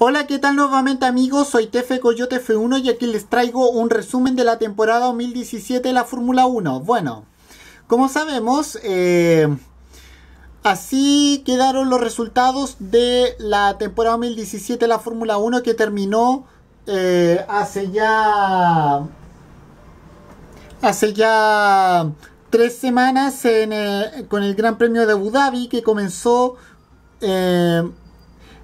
Hola, ¿qué tal nuevamente amigos? Soy Tefe Coyote F1 y aquí les traigo un resumen de la temporada 2017 de la Fórmula 1. Bueno, como sabemos, eh, así quedaron los resultados de la temporada 2017 de la Fórmula 1 que terminó eh, hace ya... Hace ya tres semanas eh, con el Gran Premio de Abu Dhabi que comenzó... Eh,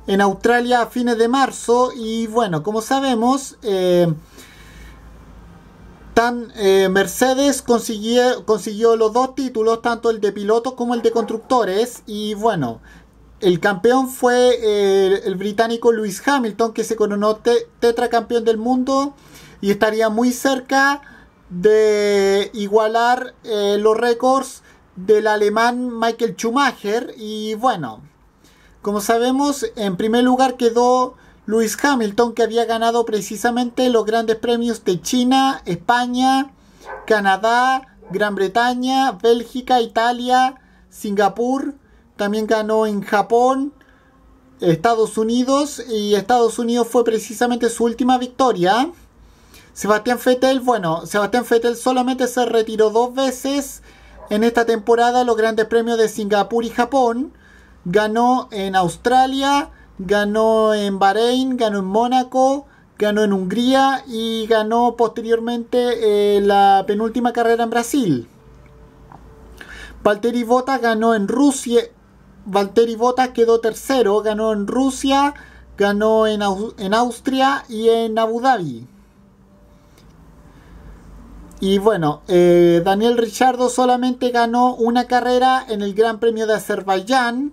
en Australia a fines de marzo y bueno, como sabemos, eh, tan, eh, Mercedes consiguió, consiguió los dos títulos, tanto el de pilotos como el de constructores y bueno, el campeón fue eh, el británico Lewis Hamilton que se coronó tetracampeón del mundo y estaría muy cerca de igualar los récords del alemán Michael Schumacher y bueno como sabemos, en primer lugar quedó Lewis Hamilton, que había ganado precisamente los grandes premios de China, España, Canadá, Gran Bretaña, Bélgica, Italia, Singapur. También ganó en Japón, Estados Unidos y Estados Unidos fue precisamente su última victoria. Sebastián Fettel, bueno, Sebastián Vettel solamente se retiró dos veces en esta temporada los grandes premios de Singapur y Japón ganó en Australia, ganó en Bahrein, ganó en Mónaco, ganó en Hungría y ganó posteriormente eh, la penúltima carrera en Brasil. Valtteri Bota ganó en Rusia. Valtteri Bottas quedó tercero, ganó en Rusia, ganó en, Austria y en Abu Dhabi. Y bueno, eh, Daniel Richardo solamente ganó una carrera en el Gran Premio de Azerbaiyán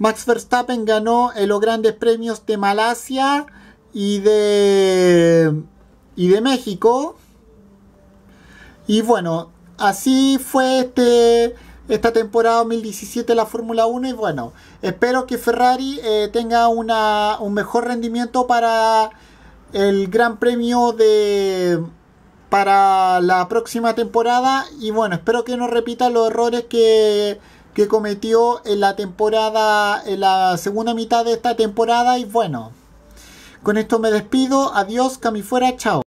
Max Verstappen ganó en eh, los grandes premios de Malasia y de, y de México. Y bueno, así fue este, esta temporada 2017 de la Fórmula 1 y bueno, espero que Ferrari eh, tenga un mejor rendimiento para el Gran Premio de para la próxima temporada y bueno, espero que no repita los errores que que cometió en la temporada, en la segunda mitad de esta temporada. Y bueno, con esto me despido. Adiós, fuera chao.